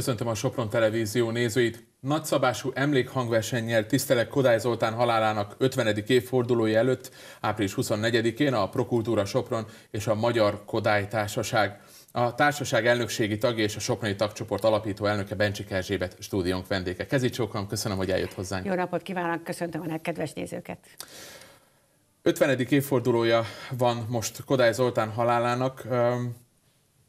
Köszöntöm a Sopron Televízió nézőit. Nagyszabású emlékhangversennyel tisztelek Kodály Zoltán halálának 50. évfordulója előtt, április 24-én a Prokultúra Sopron és a Magyar Kodály Társaság. A társaság elnökségi tagja és a Soproni Tagcsoport alapító elnöke Bencsik Erzsébet stúdiónk vendége. Kezicsókam, köszönöm, hogy eljött hozzánk. Jó napot kívánok, köszöntöm a kedves nézőket. 50. évfordulója van most Kodály Zoltán halálának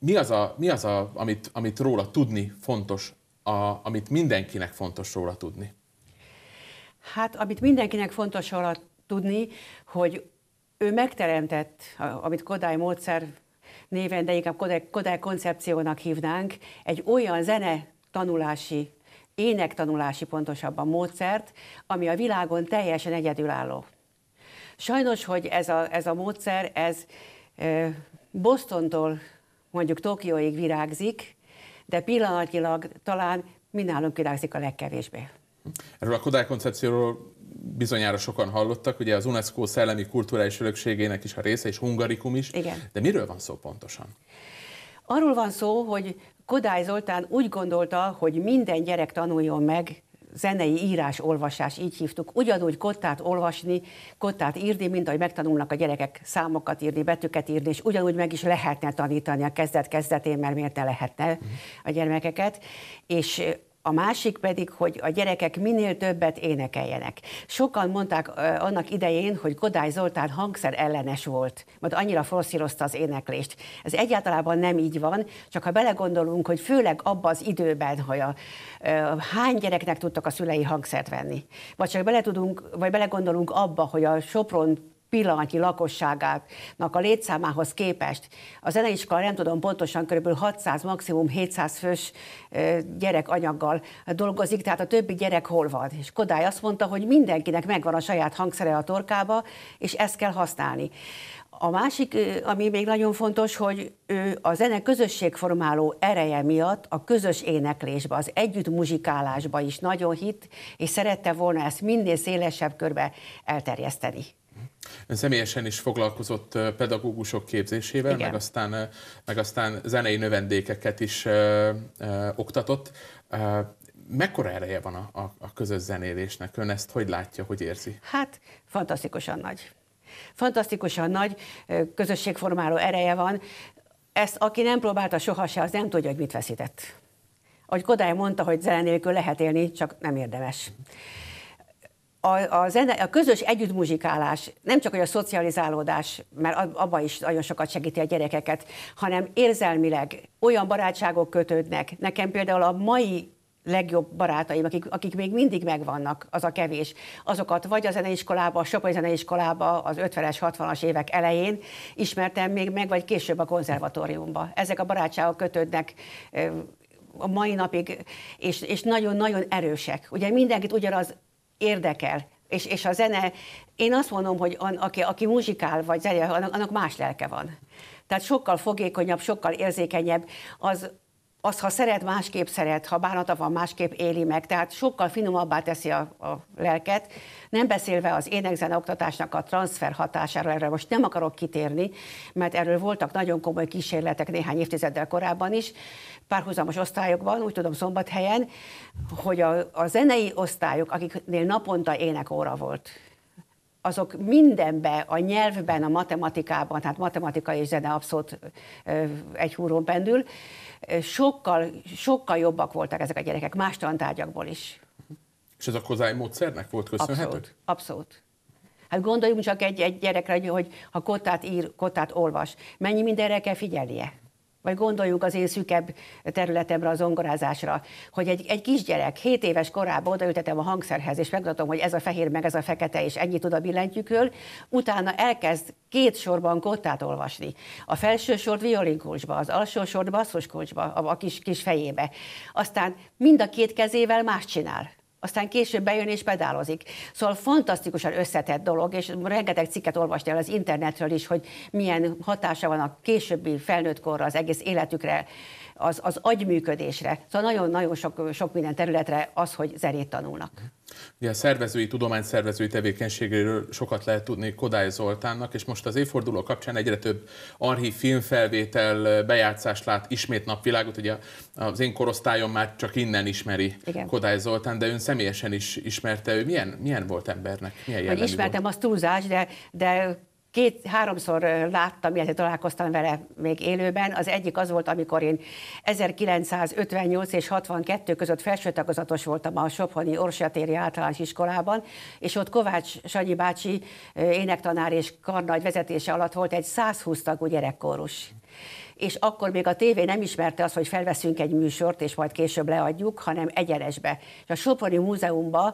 mi az, a, mi az a, amit, amit róla tudni fontos, a, amit mindenkinek fontos róla tudni? Hát, amit mindenkinek fontos róla tudni, hogy ő megteremtett, amit Kodály módszer néven, de inkább Kodály, Kodály koncepciónak hívnánk, egy olyan zene tanulási, énektanulási pontosabban módszert, ami a világon teljesen egyedülálló. Sajnos, hogy ez a, ez a módszer, ez Bostontól mondjuk Tokióig virágzik, de pillanatilag talán mi nálunk virágzik a legkevésbé. Erről a Kodály koncepcióról bizonyára sokan hallottak, ugye az UNESCO szellemi kulturális örökségének is a része, és hungarikum is. Igen. De miről van szó pontosan? Arról van szó, hogy Kodály Zoltán úgy gondolta, hogy minden gyerek tanuljon meg zenei írás, olvasás, így hívtuk. Ugyanúgy kottát olvasni, kottát írni, mint ahogy megtanulnak a gyerekek számokat írni, betűket írni, és ugyanúgy meg is lehetne tanítani a kezdet kezdetén, mert miért ne lehetne mhm. a gyermekeket. És a másik pedig, hogy a gyerekek minél többet énekeljenek. Sokan mondták annak idején, hogy Kodály Zoltán hangszer ellenes volt, mert annyira forszírozta az éneklést. Ez egyáltalán nem így van, csak ha belegondolunk, hogy főleg abban az időben, hogy a, a, hány gyereknek tudtak a szülei hangszert venni. Vagy csak bele tudunk, vagy belegondolunk abba, hogy a Sopron pillanatnyi lakosságának a létszámához képest a zeneiskola, nem tudom pontosan, kb. 600, maximum 700 fős gyerek anyaggal dolgozik, tehát a többi gyerek hol van. És Kodály azt mondta, hogy mindenkinek megvan a saját hangszere a torkába, és ezt kell használni. A másik, ami még nagyon fontos, hogy ő a zene közösségformáló ereje miatt a közös éneklésbe, az együtt muzsikálásba is nagyon hit, és szerette volna ezt minél szélesebb körbe elterjeszteni. Személyesen is foglalkozott pedagógusok képzésével, meg aztán, meg aztán zenei növendékeket is ö, ö, oktatott. mekkora ereje van a, a, a közös zenélésnek? Ön ezt hogy látja, hogy érzi? Hát, fantasztikusan nagy. Fantasztikusan nagy közösségformáló ereje van. Ezt, aki nem próbálta sohasem, az nem tudja, hogy mit veszített. Ahogy Kodály mondta, hogy zene nélkül lehet élni, csak nem érdemes. Mm a, a, zene, a közös együttmuzsikálás nem csak hogy a szocializálódás, mert abba is nagyon sokat segíti a gyerekeket, hanem érzelmileg olyan barátságok kötődnek. Nekem például a mai legjobb barátaim, akik, akik még mindig megvannak, az a kevés, azokat vagy a zeneiskolába, a Sopai zeneiskolába az 50-es, 60-as évek elején ismertem még meg, vagy később a konzervatóriumba. Ezek a barátságok kötődnek a mai napig, és, nagyon nagyon-nagyon erősek. Ugye mindenkit ugyanaz érdekel. És, és a zene, én azt mondom, hogy an, aki, aki muzsikál vagy zene, annak, annak más lelke van. Tehát sokkal fogékonyabb, sokkal érzékenyebb, az, az, ha szeret, másképp szeret, ha bánata van, másképp éli meg, tehát sokkal finomabbá teszi a, a lelket, nem beszélve az énekzene oktatásnak a transfer hatására, erre most nem akarok kitérni, mert erről voltak nagyon komoly kísérletek néhány évtizeddel korábban is, párhuzamos osztályokban, úgy tudom szombathelyen, hogy a, a zenei osztályok, akiknél naponta énekóra volt, azok mindenben, a nyelvben, a matematikában, tehát matematika és zene abszolút egy húron pendül, sokkal, sokkal jobbak voltak ezek a gyerekek, más tantárgyakból is. És ez a kozály módszernek volt köszönhető? Abszolút, abszolút. Hát gondoljunk csak egy, egy gyerekre, hogy ha kotát ír, kotát olvas, mennyi mindenre kell figyelnie vagy gondoljuk az én szükebb területemre, a zongorázásra, hogy egy, egy kisgyerek 7 éves korában odaültetem a hangszerhez, és megmutatom, hogy ez a fehér, meg ez a fekete, és ennyi tud a billentyűkről, utána elkezd két sorban kottát olvasni. A felső sort violinkulcsba, az alsó sort basszuskulcsba, a, a kis, kis fejébe. Aztán mind a két kezével más csinál aztán később bejön és pedálozik. Szóval fantasztikusan összetett dolog, és rengeteg cikket olvastál az internetről is, hogy milyen hatása van a későbbi felnőttkorra, az egész életükre, az, az agyműködésre. Szóval nagyon-nagyon sok, sok minden területre az, hogy zenét tanulnak. Ugye a szervezői, tudomány szervezői tevékenységéről sokat lehet tudni Kodály Zoltánnak, és most az évforduló kapcsán egyre több archív filmfelvétel bejátszást lát ismét napvilágot. Ugye az én korosztályom már csak innen ismeri Igen. Kodály Zoltán, de ön személyesen is ismerte. Ő milyen, milyen volt embernek? Milyen Hogy ismertem, volt? az túlzás, de, de két, háromszor láttam, illetve találkoztam vele még élőben. Az egyik az volt, amikor én 1958 és 62 között felsőtagozatos voltam a Sophoni Orsiatéri általános iskolában, és ott Kovács Sanyi bácsi énektanár és karnagy vezetése alatt volt egy 120 tagú gyerekkórus és akkor még a tévé nem ismerte azt, hogy felveszünk egy műsort, és majd később leadjuk, hanem egyenesbe. És a Soproni Múzeumban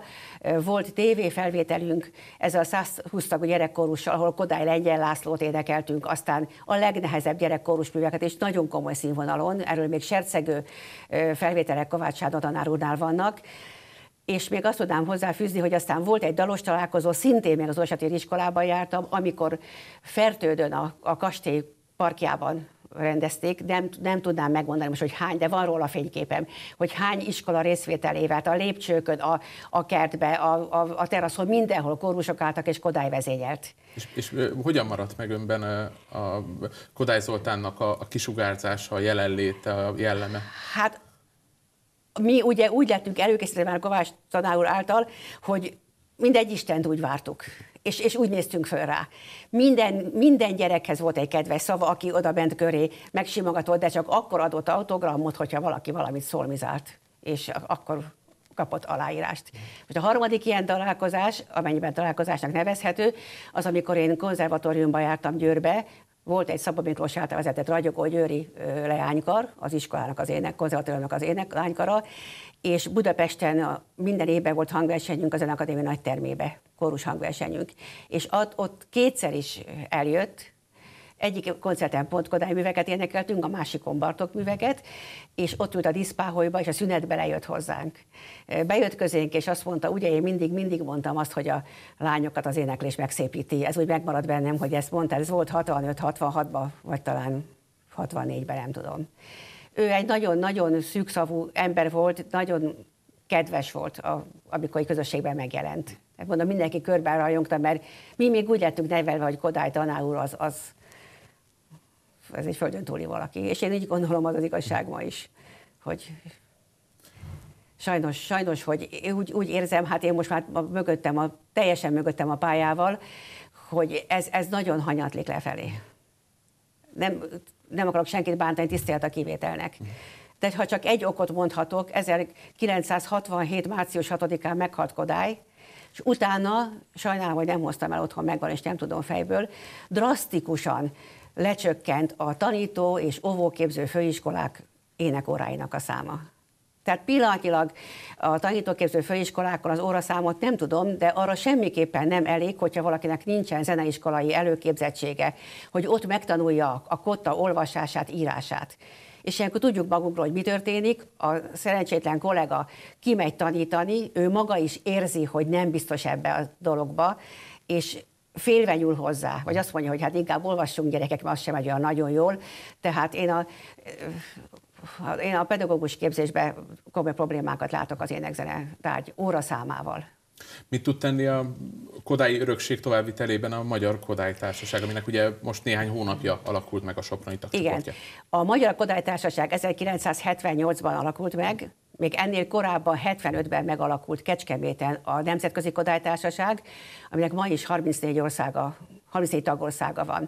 volt tévé felvételünk ezzel a 120 tagú gyerekkorussal, ahol Kodály Lengyel Lászlót énekeltünk, aztán a legnehezebb gyerekkorus műveket, és nagyon komoly színvonalon, erről még sercegő felvételek Kovács Sándor vannak, és még azt tudnám hozzáfűzni, hogy aztán volt egy dalos találkozó, szintén még az Olsatér iskolában jártam, amikor Fertődön a, a kastély parkjában rendezték, nem, nem tudnám megmondani most, hogy hány, de van róla fényképem, hogy hány iskola részvételével, a lépcsőkön, a, a kertbe, a, a, a teraszon, mindenhol kórusok álltak és Kodály vezényelt. És, és hogyan maradt meg önben a, a Kodály Zoltánnak a, a kisugárzása, a jelenléte, a jelleme? Hát mi ugye úgy lettünk előkészítve már Kovács tanár úr által, hogy mindegy Istent úgy vártuk és, és úgy néztünk föl rá. Minden, minden gyerekhez volt egy kedves szava, aki oda bent köré megsimogatott, de csak akkor adott autogramot, hogyha valaki valamit szolmizált, és akkor kapott aláírást. Most a harmadik ilyen találkozás, amennyiben találkozásnak nevezhető, az amikor én konzervatóriumba jártam Győrbe, volt egy Szabó Miklós által vezetett Ragyogó Győri leánykar, az iskolának az ének, konzervatóriumnak az ének lánykara, és Budapesten minden évben volt hangversenyünk az Önakadémia nagy termébe kórus hangversenyünk. És ott, ott kétszer is eljött, egyik koncerten pont Kodály műveket énekeltünk, a másikon Bartok műveket, és ott ült a diszpáholyba, és a szünetbe lejött hozzánk. Bejött közénk, és azt mondta, ugye én mindig, mindig mondtam azt, hogy a lányokat az éneklés megszépíti. Ez úgy megmaradt bennem, hogy ezt mondta, ez volt 65-66-ban, vagy talán 64-ben, nem tudom. Ő egy nagyon-nagyon szűkszavú ember volt, nagyon kedves volt, amikor egy közösségben megjelent. Megmondom, mindenki körben rajongta, mert mi még úgy lettünk nevelve, hogy Kodály tanár úr az, az ez egy földön túli valaki. És én így gondolom, az az igazság ma is, hogy sajnos, sajnos, hogy úgy, úgy érzem, hát én most már mögöttem, a, teljesen mögöttem a pályával, hogy ez, ez nagyon hanyatlik lefelé. Nem, nem akarok senkit bántani, tisztelt a kivételnek. De ha csak egy okot mondhatok, 1967. március 6-án meghalt Kodály, és utána, sajnálom, hogy nem hoztam el otthon, megvan, és nem tudom fejből, drasztikusan lecsökkent a tanító és óvóképző főiskolák énekóráinak a száma. Tehát pillanatilag a tanítóképző főiskolákon az óraszámot nem tudom, de arra semmiképpen nem elég, hogyha valakinek nincsen zeneiskolai előképzettsége, hogy ott megtanulja a kotta olvasását, írását és ilyenkor tudjuk magunkról, hogy mi történik, a szerencsétlen kollega kimegy tanítani, ő maga is érzi, hogy nem biztos ebbe a dologba, és félve nyúl hozzá, vagy azt mondja, hogy hát inkább olvassunk gyerekek, mert az sem megy olyan nagyon jól. Tehát én a, én a pedagógus képzésben komoly problémákat látok az énekzene tárgy óra számával. Mit tud tenni a Kodály örökség továbbvitelében a Magyar Kodály Társaság, aminek ugye most néhány hónapja alakult meg a Soproni Igen. A Magyar Kodály Társaság 1978-ban alakult meg, még ennél korábban 75-ben megalakult Kecskeméten a Nemzetközi Kodály Társaság, aminek ma is 34 országa 34 tagországa van.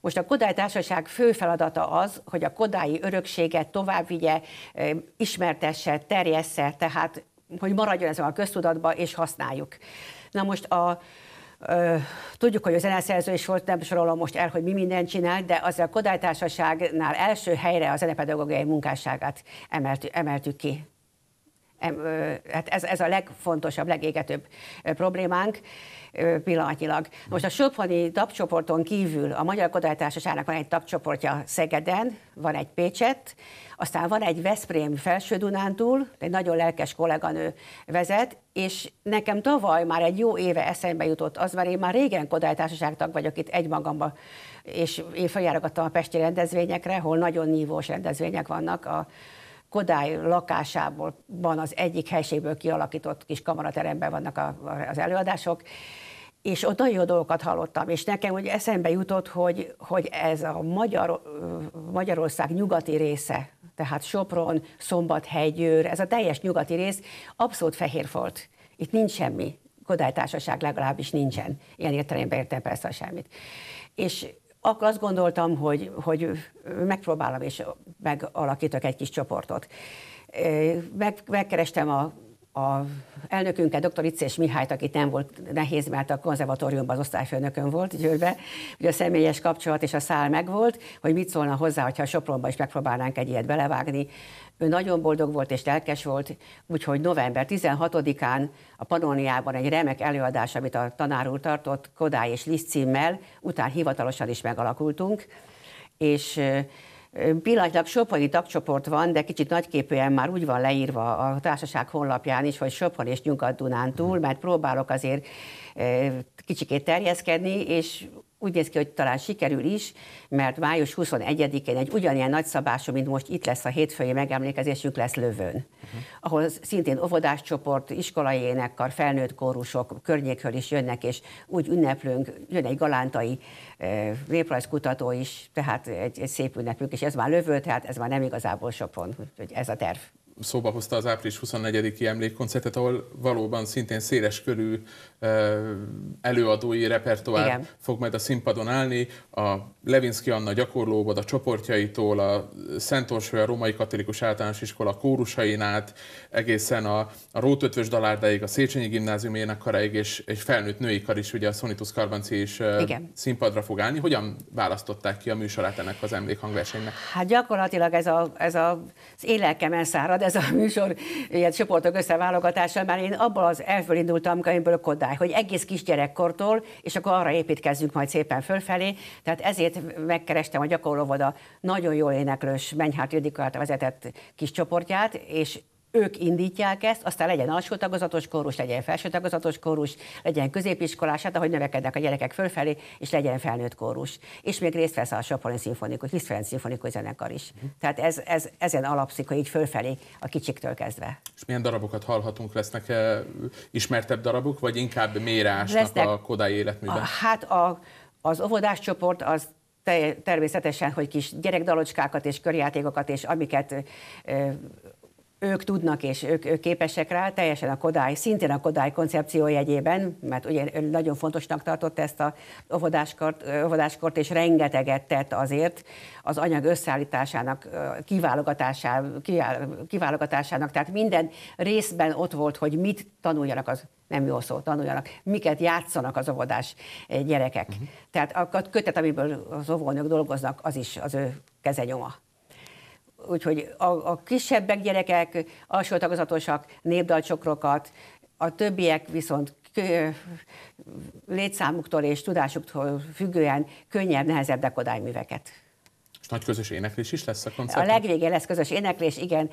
Most a Kodály Társaság fő feladata az, hogy a kodályi örökséget továbbvigye, ismertesse, terjessze, tehát hogy maradjon ez a köztudatba, és használjuk. Na most a, tudjuk, hogy a zeneszerző is volt, nem sorolom most el, hogy mi mindent csinál, de azért a Kodály Társaságnál első helyre a zenepedagógiai munkásságát emeltük, emeltük ki hát ez, ez a legfontosabb, legégetőbb problémánk pillanatnyilag. Most a Söpfani tapcsoporton kívül a Magyar Társaságnak van egy tapcsoportja Szegeden, van egy Pécset, aztán van egy Veszprém felső Dunántúl, egy nagyon lelkes kolléganő vezet, és nekem tavaly már egy jó éve eszembe jutott az, mert én már régen Kodálytársaság tag vagyok itt egymagamban, és én feljárogattam a pesti rendezvényekre, hol nagyon nívós rendezvények vannak a Kodály lakásából van az egyik helységből kialakított kis kamarateremben vannak a, az előadások, és ott nagyon jó dolgokat hallottam, és nekem úgy eszembe jutott, hogy, hogy ez a Magyar, Magyarország nyugati része, tehát Sopron, Szombathely, Hegyőr, ez a teljes nyugati rész abszolút fehér volt. Itt nincs semmi. Kodály Társaság legalábbis nincsen. Ilyen értelemben értem persze semmit. És akkor azt gondoltam, hogy, hogy megpróbálom, és megalakítok egy kis csoportot. Meg, megkerestem a a elnökünket, dr. Iccés Mihályt, akit nem volt nehéz, mert a konzervatóriumban az osztályfőnökön volt, Győrbe, hogy a személyes kapcsolat és a szál megvolt, hogy mit szólna hozzá, hogyha a Sopronban is megpróbálnánk egy ilyet belevágni. Ő nagyon boldog volt és lelkes volt, úgyhogy november 16-án a Panoniában egy remek előadás, amit a tanár úr tartott, Kodály és Liszt címmel, után hivatalosan is megalakultunk, és Pillanatnyilag Soponi tagcsoport van, de kicsit nagyképűen már úgy van leírva a társaság honlapján is, hogy Sopon és Nyugat-Dunán túl, mert próbálok azért kicsikét terjeszkedni, és úgy néz ki, hogy talán sikerül is, mert május 21-én egy ugyanilyen nagyszabású, mint most itt lesz a hétfői megemlékezésünk lesz Lövön, uh-huh. ahol szintén óvodás csoport, iskolai énekkar, felnőtt kórusok környékről is jönnek, és úgy ünneplünk, jön egy galántai néprajzkutató is, tehát egy, egy szép ünnepünk, és ez már Lövő, tehát ez már nem igazából sopon, úgyhogy ez a terv szóba hozta az április 24-i emlékkoncertet, ahol valóban szintén széles körű előadói repertoár Igen. fog majd a színpadon állni. A Levinsky Anna gyakorlóvod a csoportjaitól, a Orsoly, a Római Katolikus Általános Iskola kórusain át, egészen a, a Rótötvös Dalárdáig, a Széchenyi Gimnázium énekkaráig, és egy felnőtt női kar is, ugye a Sonitus Karbanci is Igen. színpadra fog állni. Hogyan választották ki a műsorát ennek az emlékhangversenynek? Hát gyakorlatilag ez, a, ez a, az élelkem elszárad, ez a műsor ilyen csoportok összeválogatása, már én abból az elfől indultam, amikor én hogy egész kisgyerekkortól, és akkor arra építkezzünk majd szépen fölfelé. Tehát ezért megkerestem a gyakorlóvoda nagyon jól éneklős Menyhárt Ildikó vezetett kis csoportját, és ők indítják ezt, aztán legyen alsó tagozatos kórus, legyen felső tagozatos kórus, legyen középiskolás, hát ahogy növekednek a gyerekek fölfelé, és legyen felnőtt kórus. És még részt vesz a Soproni Szimfonikus, Liszt Szimfonikus zenekar is. Mhm. Tehát ez, ez, ezen alapszik, hogy így fölfelé a kicsiktől kezdve. És milyen darabokat hallhatunk? Lesznek -e ismertebb darabok, vagy inkább mérásnak Lesznek, a kodai életműben? A, hát a, az óvodás csoport az természetesen, hogy kis gyerekdalocskákat és körjátékokat, és amiket eh, ők tudnak és ők, ők képesek rá, teljesen a Kodály, szintén a Kodály koncepció jegyében, mert ugye nagyon fontosnak tartott ezt a óvodáskort, óvodáskort és rengeteget tett azért az anyag összeállításának, kiválogatásának, kiválogatásának, tehát minden részben ott volt, hogy mit tanuljanak az nem jó szó, tanuljanak, miket játszanak az óvodás eh, gyerekek. Uh-huh. Tehát a kötet, amiből az óvónők dolgoznak, az is az ő kezenyoma úgyhogy a, a kisebbek gyerekek, tagozatosak népdalcsokrokat, a többiek viszont létszámuktól és tudásuktól függően könnyebb, nehezebb dekodályműveket. És nagy közös éneklés is lesz a koncert? A legvégén lesz közös éneklés, igen,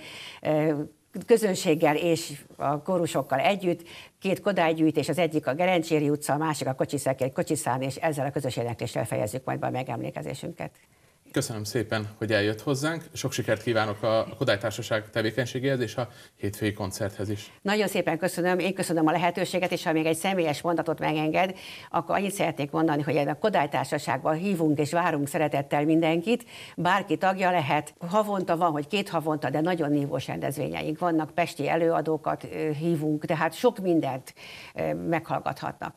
közönséggel és a korusokkal együtt, két kodálygyűjtés, az egyik a Gerencséri utca, a másik a Kocsiszekér Kocsiszán, és ezzel a közös énekléssel fejezzük majd be a megemlékezésünket. Köszönöm szépen, hogy eljött hozzánk. Sok sikert kívánok a Kodály Társaság tevékenységéhez és a hétfői koncerthez is. Nagyon szépen köszönöm, én köszönöm a lehetőséget, és ha még egy személyes mondatot megenged, akkor annyit szeretnék mondani, hogy a Kodály Társaságban hívunk és várunk szeretettel mindenkit, bárki tagja lehet. Havonta van, hogy két havonta, de nagyon nívós rendezvényeink vannak, pesti előadókat hívunk, tehát sok mindent meghallgathatnak.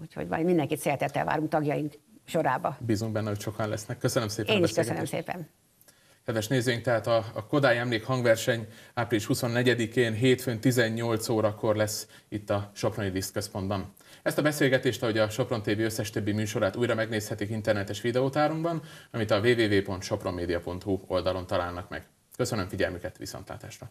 Úgyhogy mindenkit szeretettel várunk tagjaink sorába. Bízunk benne, hogy sokan lesznek. Köszönöm szépen Én is köszönöm szépen. Kedves nézőink, tehát a, a Kodály Emlék hangverseny április 24-én, hétfőn 18 órakor lesz itt a Soproni Diszközpontban. Ezt a beszélgetést, ahogy a Sopron TV összes többi műsorát újra megnézhetik internetes videótárunkban, amit a www.sopronmedia.hu oldalon találnak meg. Köszönöm figyelmüket, viszontlátásra!